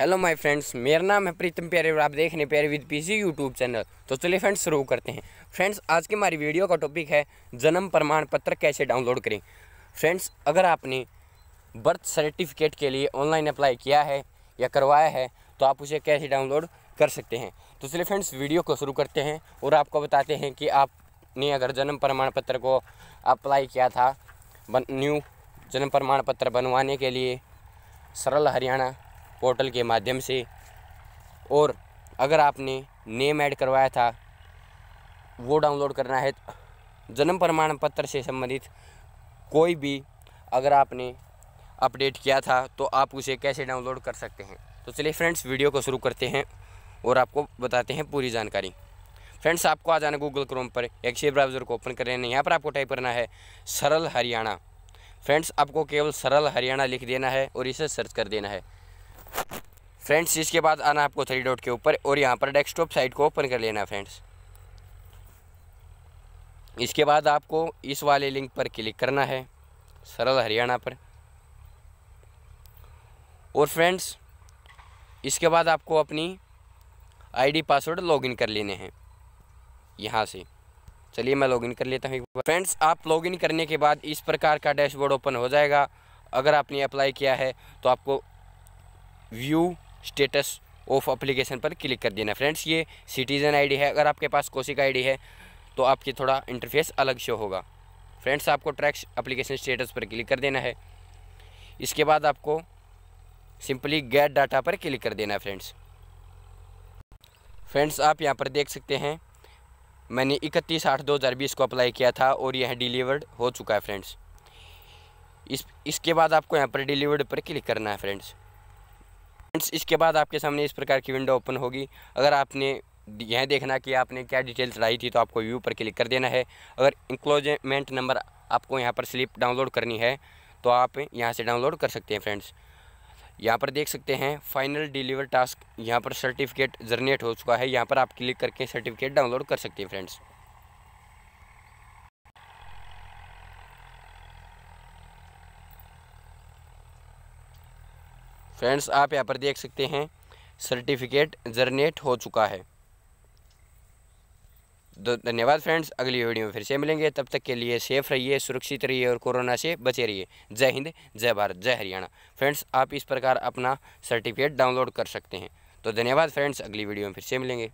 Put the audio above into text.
hello my friends मेरा नाम है प्रीतम प्यारे और आप देख रहे हैं प्यारे विद पीसी यूट्यूब चैनल तो चलिए फ्रेंड्स शुरू करते हैं फ्रेंड्स आज की हमारी वीडियो का टॉपिक है जन्म प्रमाण पत्र कैसे डाउनलोड करें फ्रेंड्स अगर आपने बर्थ सर्टिफिकेट के लिए ऑनलाइन अप्लाई किया है या करवाया है तो आप उसे कैसे डाउनलोड कर सकते हैं तो चलिए फ्रेंड्स वीडियो को शुरू करते हैं और आपको बताते हैं कि आपने अगर जन्म प्रमाण पत्र को अप्लाई किया था न्यू जन्म प्रमाण पत्र बनवाने के लिए सरल हरियाणा पोर्टल के माध्यम से और अगर आपने नेम ऐड करवाया था वो डाउनलोड करना है जन्म प्रमाण पत्र से संबंधित कोई भी अगर आपने अपडेट किया था तो आप उसे कैसे डाउनलोड कर सकते हैं तो चलिए फ्रेंड्स वीडियो को शुरू करते हैं और आपको बताते हैं पूरी जानकारी फ्रेंड्स आपको आ जाना गूगल क्रोम पर एक्सी ब्राउज़र को ओपन कर रहे हैं यहाँ पर आपको टाइप करना है सरल हरियाणा फ्रेंड्स आपको केवल सरल हरियाणा लिख देना है और इसे सर्च कर देना है फ्रेंड्स इसके बाद आना आपको थ्री डॉट के ऊपर और यहाँ पर डेस्कटॉप साइट को ओपन कर लेना फ्रेंड्स इसके बाद आपको इस वाले लिंक पर क्लिक करना है सरल हरियाणा पर और फ्रेंड्स इसके बाद आपको अपनी आईडी पासवर्ड लॉगिन कर लेने हैं यहाँ से चलिए मैं लॉगिन कर लेता हूँ फ्रेंड्स आप लॉगिन करने के बाद इस प्रकार का डैशबोर्ड ओपन हो जाएगा अगर आपने अप्लाई किया है तो आपको व्यू स्टेटस ऑफ अप्लीकेशन पर क्लिक कर देना फ्रेंड्स ये सिटीज़न आईडी है अगर आपके पास कोसिक आईडी है तो आपकी थोड़ा इंटरफेस अलग शो होगा फ्रेंड्स आपको ट्रैक्स अप्लीकेशन स्टेटस पर क्लिक कर देना है इसके बाद आपको सिंपली गैट डाटा पर क्लिक कर देना है फ्रेंड्स फ्रेंड्स आप यहाँ पर देख सकते हैं मैंने इकतीस आठ दो हज़ार बीस को अप्लाई किया था और यह डिलीवर्ड हो चुका है फ्रेंड्स इस इसके बाद आपको यहाँ पर डिलीवर्ड पर क्लिक करना है फ्रेंड्स फ्रेंड्स इसके बाद आपके सामने इस प्रकार की विंडो ओपन होगी अगर आपने यह देखना कि आपने क्या डिटेल्स लाई थी तो आपको व्यू पर क्लिक कर देना है अगर इंक्लोजमेंट नंबर आपको यहाँ पर स्लिप डाउनलोड करनी है तो आप यहाँ से डाउनलोड कर सकते हैं फ्रेंड्स यहाँ पर देख सकते हैं फाइनल डिलीवर टास्क यहाँ पर सर्टिफिकेट जनरेट हो चुका है यहाँ पर आप क्लिक करके सर्टिफिकेट डाउनलोड कर सकते हैं फ्रेंड्स फ्रेंड्स आप यहाँ पर देख सकते हैं सर्टिफिकेट जरनेट हो चुका है तो धन्यवाद फ्रेंड्स अगली वीडियो में फिर से मिलेंगे तब तक के लिए सेफ रहिए सुरक्षित रहिए और कोरोना से बचे रहिए जय हिंद जय भारत जय हरियाणा फ्रेंड्स आप इस प्रकार अपना सर्टिफिकेट डाउनलोड कर सकते हैं तो धन्यवाद फ्रेंड्स अगली वीडियो में फिर से मिलेंगे